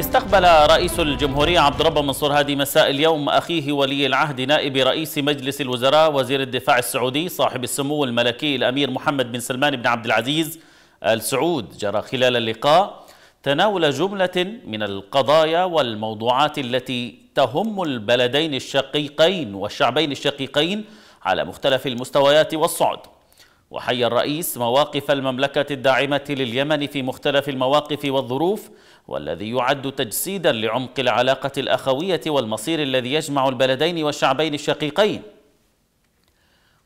استقبل رئيس الجمهورية عبد الرب منصور هادي مساء اليوم أخيه ولي العهد نائب رئيس مجلس الوزراء وزير الدفاع السعودي صاحب السمو الملكي الأمير محمد بن سلمان بن عبد العزيز آل سعود جرى خلال اللقاء تناول جملة من القضايا والموضوعات التي تهم البلدين الشقيقين والشعبين الشقيقين على مختلف المستويات والصعد وحي الرئيس مواقف المملكة الداعمة لليمن في مختلف المواقف والظروف والذي يعد تجسيدا لعمق العلاقة الأخوية والمصير الذي يجمع البلدين والشعبين الشقيقين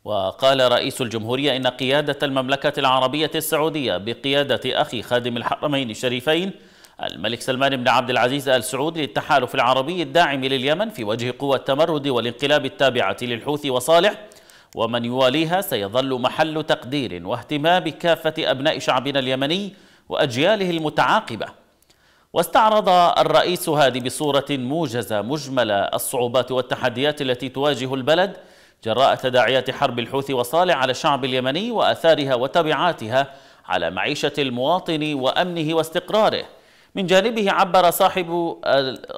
وقال رئيس الجمهورية إن قيادة المملكة العربية السعودية بقيادة أخي خادم الحرمين الشريفين الملك سلمان بن عبد العزيز آل سعود للتحالف العربي الداعم لليمن في وجه قوى التمرد والانقلاب التابعة للحوثي وصالح ومن يواليها سيظل محل تقدير واهتمام كافة أبناء شعبنا اليمني وأجياله المتعاقبة واستعرض الرئيس هادي بصورة موجزة مجمل الصعوبات والتحديات التي تواجه البلد جراء تداعيات حرب الحوثي وصالع على الشعب اليمني وآثارها وتبعاتها على معيشة المواطن وأمنه واستقراره من جانبه عبر صاحب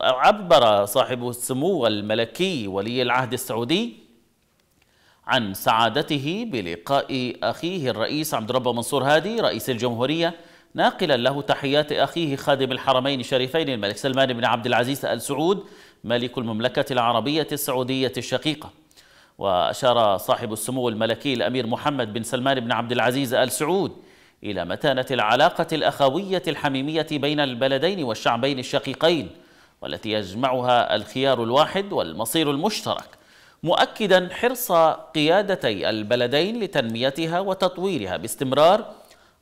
عبر صاحب السمو الملكي ولي العهد السعودي عن سعادته بلقاء أخيه الرئيس عبد ربه منصور هادي رئيس الجمهورية ناقلا له تحيات أخيه خادم الحرمين الشريفين الملك سلمان بن عبد العزيز آل سعود ملك المملكة العربية السعودية الشقيقة وأشار صاحب السمو الملكي الأمير محمد بن سلمان بن عبد العزيز آل سعود إلى متانة العلاقة الأخوية الحميمية بين البلدين والشعبين الشقيقين والتي يجمعها الخيار الواحد والمصير المشترك مؤكدا حرص قيادتي البلدين لتنميتها وتطويرها باستمرار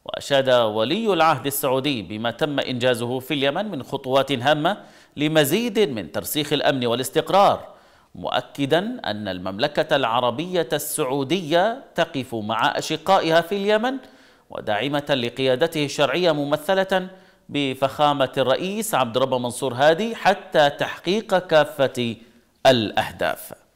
وأشاد ولي العهد السعودي بما تم إنجازه في اليمن من خطوات هامة لمزيد من ترسيخ الأمن والاستقرار مؤكدا أن المملكة العربية السعودية تقف مع أشقائها في اليمن وداعمة لقيادته الشرعية ممثلة بفخامة الرئيس عبد الرب منصور هادي حتى تحقيق كافة الأهداف